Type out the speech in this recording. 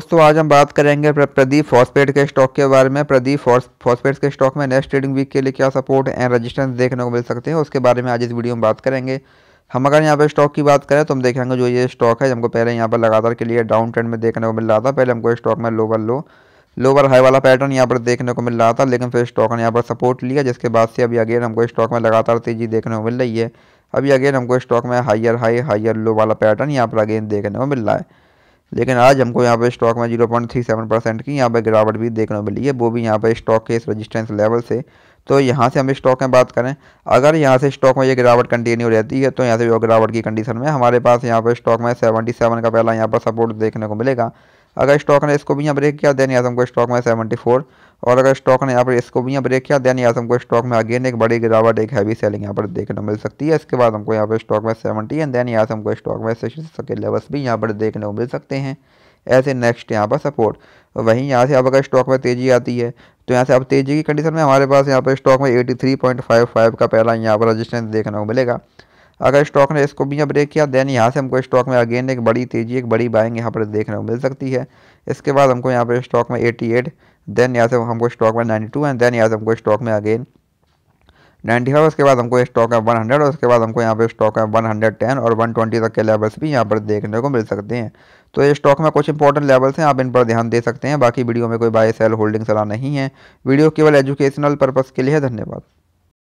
दोस्तों आज हम बात करेंगे प्रदीप फॉस्फेट के स्टॉक के बारे में प्रदीप फॉस्फेट के स्टॉक में नेक्स्ट ट्रेडिंग वीक के लिए क्या सपोर्ट एंड रेजिस्टेंस देखने को मिल सकते हैं उसके बारे में आज इस वीडियो में बात करेंगे हम अगर यहाँ पर स्टॉक की बात करें तो हम देखेंगे जो ये स्टॉक है हमको पहले यहाँ पर लगातार के लिए डाउन ट्रेंड में देखने को मिल रहा था पहले हमको स्टॉक में लोवर लो लोवर हाई वाला पैटर्न यहाँ पर देखने को मिल रहा था लेकिन फिर स्टॉक ने यहाँ पर सपोर्ट लिया जिसके बाद से अभी अगेन हमको स्टॉक में लगातार तेजी देखने को मिल रही है अभी अगेन हमको स्टॉक में हाइयर हाई हाइयर लो वाला पैटर्न यहाँ पर अगेन देखने को मिल रहा है लेकिन आज हमको यहाँ पे स्टॉक में सेवन परसेंट की यहाँ पे गिरावट भी देखने को मिली है वो भी यहाँ पे स्टॉक के इस रजिस्टेंस लेवल से तो यहाँ से हम स्टॉक में बात करें अगर यहाँ से स्टॉक में ये गिरावट कंटिन्यू रहती है तो यहाँ से भी गिरावट की कंडीशन में हमारे पास यहाँ पर स्टॉक में सेवेंटी का पहला यहाँ पर सपोर्ट देखने को मिलेगा अगर स्टॉक ने इसको भी यहाँ ब्रेक किया दैन आजम को स्टॉक में सेवेंटी फोर और अगर स्टॉक ने यहाँ पर इसको भी यहाँ ब्रेक किया दैन आजम को स्टॉक में अगेन एक बड़ी गिरावट एक हैवी सेलिंग यहाँ पर देखने मिल सकती है इसके बाद हमको यहाँ पर स्टॉक में सेवेंटी एंड दैन आजम को स्टॉक में सिक्स के लेवल्स भी यहाँ पर देखने को मिल सकते हैं ऐसे नेक्स्ट यहाँ पर सपोर्ट वहीं यहाँ से अब अगर स्टॉक में तेज़ी आती है तो यहाँ से अब तेज़ी की कंडीशन में हमारे पास यहाँ पर स्टॉक में 83.55 का पहला यहाँ पर रजिस्टेंस देखने को मिलेगा अगर स्टॉक ने इसको भी ब्रेक किया देन यहाँ से हमको स्टॉक में अगेन एक बड़ी तेजी एक बड़ी बाइंग यहाँ पर देखने को मिल सकती है इसके बाद हमको यहाँ पर स्टॉक में 88 देन यहाँ से हमको स्टॉक में 92 एंड देन यहाँ से हमको स्टॉक में अगेन 95 उसके बाद हमको स्टॉक है 100 और उसके बाद हमको यहाँ पे स्टॉक है 110 और 120 तक के लेवल्स भी यहाँ पर देखने को मिल सकते हैं तो ये स्टॉक में कुछ इंपॉर्टेंट लेवल्स हैं आप इन पर ध्यान दे सकते हैं बाकी वीडियो में कोई बाय सेल होल्डिंग सलाह नहीं है वीडियो केवल एजुकेशनल पर्पज़ के लिए है धन्यवाद